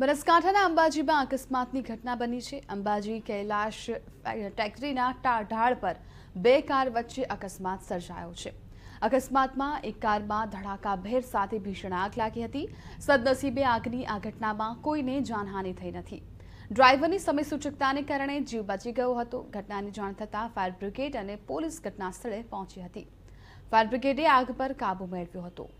બનાસકાંઠાના અંબાજીમાં અકસ્માતની ઘટના બની છે અંબાજી કૈલાશ ટેકરીના ટાઢાળ પર બે કાર વચ્ચે અકસ્માત સર્જાયો છે અકસ્માતમાં એક કારમાં ધડાકાભેર સાથે ભીષણ આગ લાગી હતી સદનસીબે આગની આ ઘટનામાં કોઈને જાનહાનિ થઈ નથી ડ્રાઈવરની સમય સૂચકતાને કારણે જીવ બચી ગયો હતો ઘટનાની જાણ થતાં ફાયર બ્રિગેડ અને પોલીસ ઘટના સ્થળે પહોંચી હતી ફાયર બ્રિગેડે આગ પર કાબુ મેળવ્યો હતો